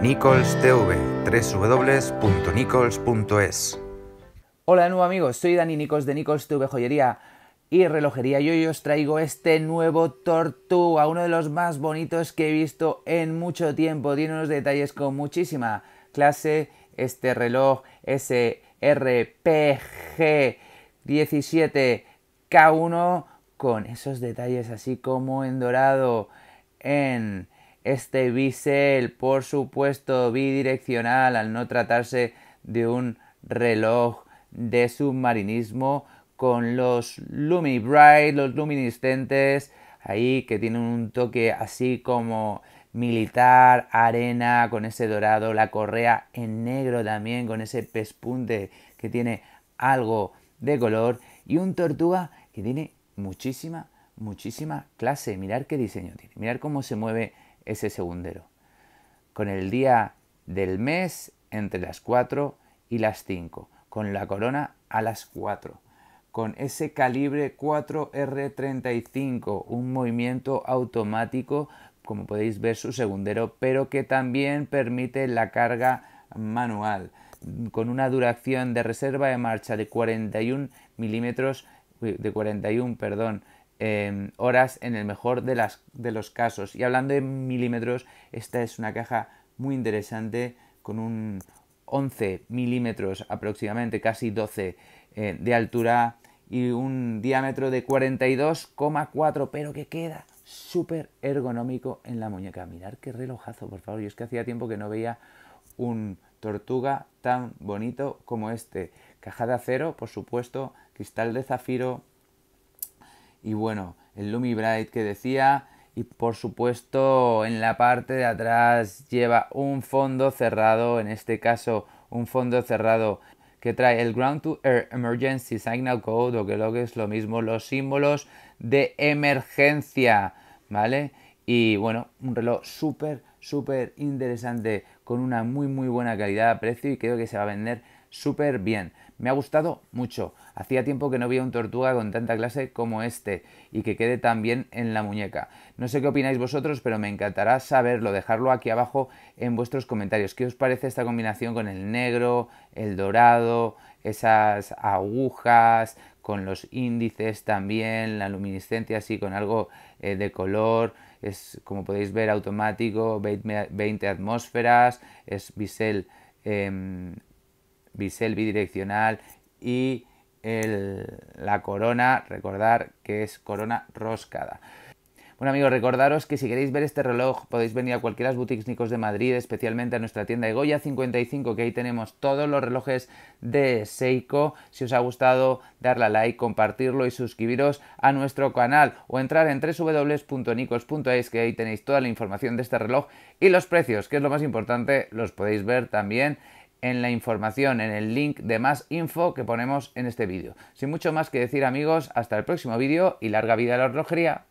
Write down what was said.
Nichols TV, www.nichols.es. Hola de nuevo amigos, soy Dani Nichols de Nichols TV Joyería y Relojería y hoy os traigo este nuevo Tortuga, uno de los más bonitos que he visto en mucho tiempo. Tiene unos detalles con muchísima clase. Este reloj SRPG 17K1 con esos detalles así como en dorado, en este bisel, por supuesto, bidireccional al no tratarse de un reloj de submarinismo con los LumiBright, los luminiscentes, ahí que tiene un toque así como militar, arena con ese dorado, la correa en negro también con ese pespunte que tiene algo de color y un tortuga que tiene muchísima, muchísima clase. Mirar qué diseño tiene, mirar cómo se mueve ese segundero, con el día del mes entre las 4 y las 5, con la corona a las 4, con ese calibre 4R35, un movimiento automático, como podéis ver su segundero, pero que también permite la carga manual, con una duración de reserva de marcha de 41 milímetros, de 41, perdón, Em, horas en el mejor de, las, de los casos. Y hablando de milímetros, esta es una caja muy interesante con un 11 milímetros aproximadamente, casi 12 eh, de altura y un diámetro de 42,4, pero que queda súper ergonómico en la muñeca. Mirar qué relojazo, por favor. Yo es que hacía tiempo que no veía un tortuga tan bonito como este. Caja de acero, por supuesto, cristal de zafiro, y bueno, el Lumi Bright que decía y por supuesto en la parte de atrás lleva un fondo cerrado, en este caso un fondo cerrado que trae el Ground to Air Emergency Signal Code o que lo que es lo mismo los símbolos de emergencia, ¿vale? Y bueno, un reloj súper, súper interesante con una muy, muy buena calidad de precio y creo que se va a vender súper bien. Me ha gustado mucho. Hacía tiempo que no había un tortuga con tanta clase como este y que quede tan bien en la muñeca. No sé qué opináis vosotros, pero me encantará saberlo. Dejarlo aquí abajo en vuestros comentarios. ¿Qué os parece esta combinación con el negro, el dorado, esas agujas, con los índices también, la luminiscencia así con algo eh, de color? Es, como podéis ver, automático, 20 atmósferas, es bisel. Em, bisel bidireccional y la corona, recordar que es corona roscada. Bueno amigos, recordaros que si queréis ver este reloj podéis venir a cualquiera de las boutiques Nicos de Madrid, especialmente a nuestra tienda de Goya 55, que ahí tenemos todos los relojes de Seiko. Si os ha gustado, darle a like, compartirlo y suscribiros a nuestro canal o entrar en www.nicos.es, que ahí tenéis toda la información de este reloj y los precios, que es lo más importante, los podéis ver también en la información, en el link de más info que ponemos en este vídeo. Sin mucho más que decir amigos, hasta el próximo vídeo y larga vida a la horlogería.